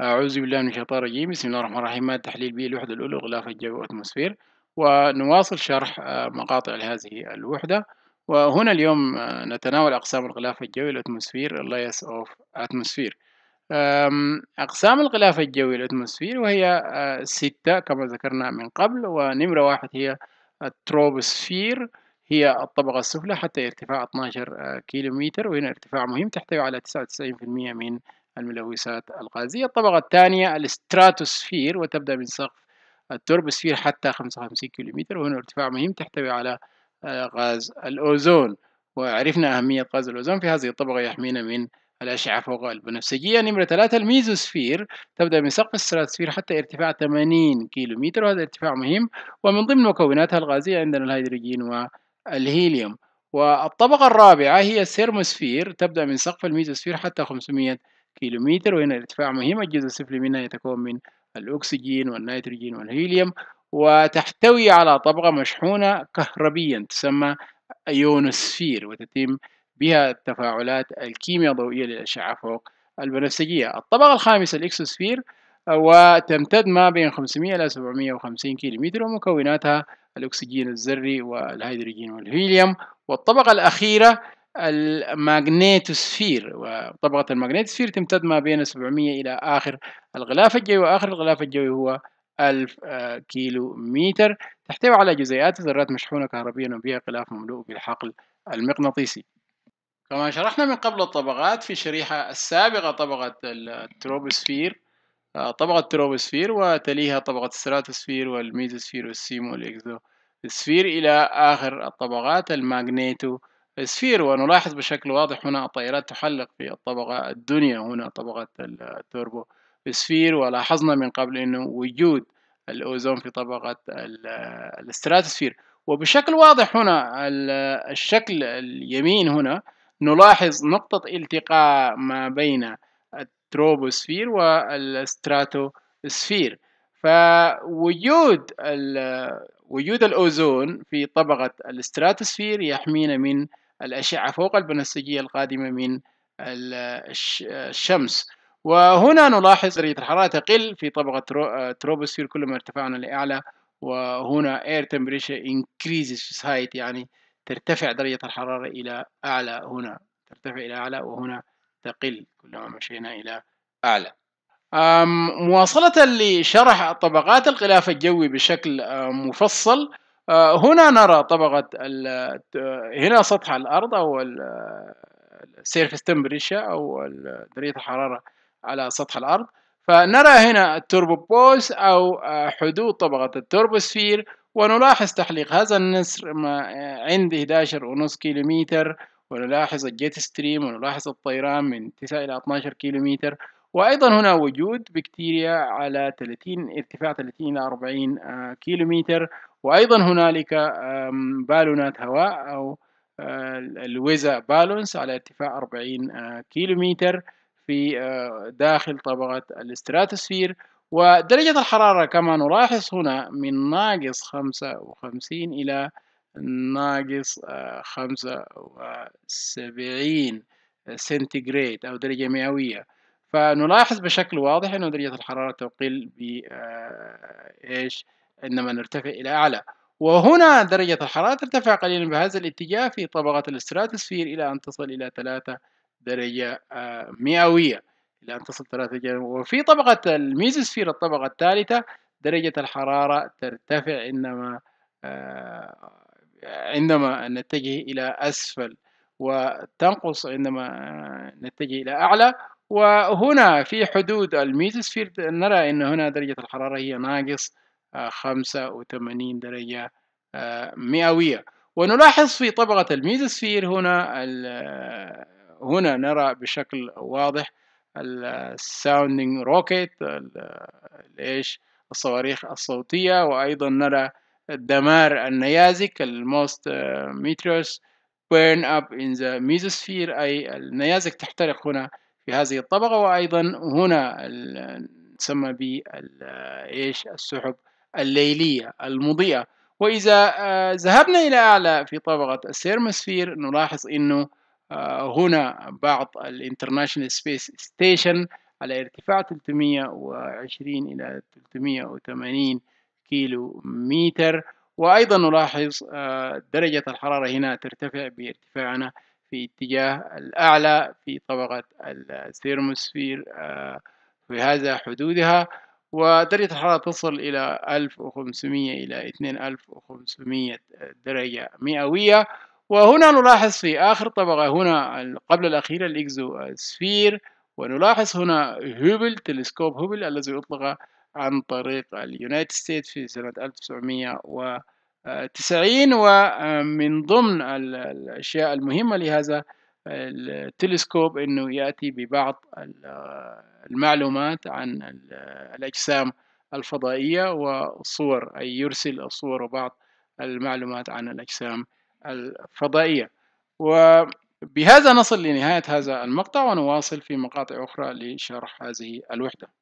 أعوذ بالله من الشيطان الرجيم بسم الله الرحمن الرحيم مادة تحليل بي الوحدة الأولى غلاف الجو والأتموسفير ونواصل شرح آه، مقاطع هذه الوحدة وهنا اليوم آه، نتناول أقسام الغلاف الجوي الأتموسفير layers of atmosphere أقسام الغلاف الجوي الأتموسفير وهي آه، ستة كما ذكرنا من قبل ونمرة واحد هي التروبوسفير هي الطبقة السفلى حتى ارتفاع 12 كيلومتر وهنا ارتفاع مهم تحتوي على 99% من الملوثات الغازية الطبقة الثانية الستراتوسفير وتبدأ من سقف التربوسفير حتى 55 كيلومتر وهنا ارتفاع مهم تحتوي على آه، غاز الأوزون وعرفنا أهمية غاز الأوزون في هذه الطبقة يحمينا من الأشعة فوق البنفسجية نمرة ثلاثة الميزوسفير تبدأ من سقف الستراتوسفير حتى ارتفاع 80 كيلومتر وهذا ارتفاع مهم ومن ضمن مكوناتها الغازية عندنا الهيدروجين والهيليوم والطبقة الرابعة هي السيرموسفير تبدأ من سقف الميزوسفير حتى 500 كيلومتر وهنا الارتفاع مهم الجزء السفلي منها يتكون من الأكسجين والنيتروجين والهيليوم وتحتوي على طبقة مشحونة كهربيا تسمى أيونوسفير وتتم بها التفاعلات الكيمياء الضوئية للأشعة فوق البنفسجية الطبقة الخامسة الإكسوسفير وتمتد ما بين 500 إلى 750 كيلومتر ومكوناتها الأكسجين الذري والهيدروجين والهيليوم والطبقة الأخيرة الماغنيتوسفير وطبقة الماغنيتوسفير تمتد ما بين 700 إلى آخر الغلاف الجوي وآخر الغلاف الجوي هو 1000 آه، كيلو متر تحتوي على جزيئات وذرات مشحونة كهربيا وبها غلاف مملوء بالحقل المغناطيسي كما شرحنا من قبل الطبقات في الشريحة السابقة طبقة التروبوسفير آه، طبقة التروبوسفير وتليها طبقة الستراتوسفير والميزوسفير والسيمو والإكزوسفير إلى آخر الطبقات الماغنيتو سفير ونلاحظ بشكل واضح هنا الطائرات تحلق في الطبقة الدنيا هنا طبقة التوربو سفير ولاحظنا من قبل أنه وجود الأوزون في طبقة الاستراتوسفير وبشكل واضح هنا الشكل اليمين هنا نلاحظ نقطة التقاء ما بين التروبوسفير والستراتوسفير فوجود وجود الأوزون في طبقة الاستراتوسفير يحمينا من الأشعة فوق البنفسجية القادمة من الشمس وهنا نلاحظ درجة الحرارة تقل في طبقة تروبوسفير كلما ارتفعنا لأعلى وهنا air temperature increases height يعني ترتفع درجة الحرارة إلى أعلى هنا ترتفع إلى أعلى وهنا تقل كلما مشينا إلى أعلى مواصلة لشرح طبقات الغلاف الجوي بشكل مفصل آه، هنا نرى طبقة هنا سطح الأرض أو السيرفس تمبريشر أو درجة الحرارة على سطح الأرض فنرى هنا التوربوبوز أو آه، حدود طبقة التوربوسفير ونلاحظ تحليق هذا النسر آه، عند 11.5 كيلومتر ونلاحظ الجيت ستريم ونلاحظ الطيران من 9 إلى 12 كيلومتر وأيضا هنا وجود بكتيريا على 30 ارتفاع 30 إلى 40 كيلومتر وأيضا هنالك بالونات هواء أو آه، الويزا بالونس على ارتفاع 40 آه، كيلومتر في آه، داخل طبقة الاستراتوسفير ودرجة الحرارة كما نلاحظ هنا من ناقص 55 إلى ناقص 75 سنتيغريد أو درجة مئوية فنلاحظ بشكل واضح أن درجة الحرارة تقل ب إيش إنما نرتفع إلى أعلى وهنا درجة الحرارة ترتفع قليلا بهذا الاتجاه في طبقة الاستراتوسفير إلى أن تصل إلى ثلاثة درجة آه، مئوية إلى أن تصل ثلاثة درجة وفي طبقة الميزوسفير الطبقة الثالثة درجة الحرارة ترتفع إنما آه، عندما نتجه إلى أسفل وتنقص عندما نتجه إلى أعلى وهنا في حدود الميزوسفير نرى أن هنا درجة الحرارة هي ناقص 85 درجة آه، مئوية ونلاحظ في طبقة الميزوسفير هنا آه، هنا نرى بشكل واضح الساوندينج آه، روكيت ايش الصواريخ الصوتية وأيضا نرى دمار النيازك الموست ميتروس burn up in the mesosphere أي النيازك تحترق هنا في هذه الطبقة وأيضا هنا تسمى ب ايش السحب الليلية المضيئة وإذا آه، ذهبنا إلى أعلى في طبقة السيرموسفير نلاحظ أنه آه، هنا بعض الانترناشنال سبيس ستيشن على ارتفاع 320 إلى 380 كيلو متر وأيضا نلاحظ آه، درجة الحرارة هنا ترتفع بارتفاعنا في اتجاه الأعلى في طبقة الثيرموسفير في هذا حدودها ودرجة الحرارة تصل إلى 1500 إلى 2500 درجة مئوية وهنا نلاحظ في آخر طبقة هنا قبل الأخيرة الإكزو سفير ونلاحظ هنا هوبل تلسكوب هوبل الذي أطلق عن طريق اليونايتد ستيت في سنة 1990 ومن ضمن الأشياء المهمة لهذا التلسكوب انه ياتي ببعض المعلومات عن الاجسام الفضائيه وصور اي يرسل الصور وبعض المعلومات عن الاجسام الفضائيه وبهذا نصل لنهايه هذا المقطع ونواصل في مقاطع اخرى لشرح هذه الوحده